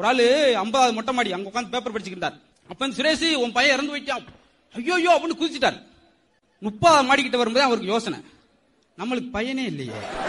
ஒரு ஆளு ஐம்பதாவது மொட்டை மாடி அங்க உட்காந்து பேப்பர் படிச்சுக்கிட்டார் அப்ப சுரேஷ் உன் பையன் இறந்து போயிட்டான் ஐயோயோ அப்படின்னு குதிச்சுட்டார் முப்பதாவது மாடிக்கிட்ட வரும்போது அவருக்கு யோசனை நம்மளுக்கு பையனே இல்லையே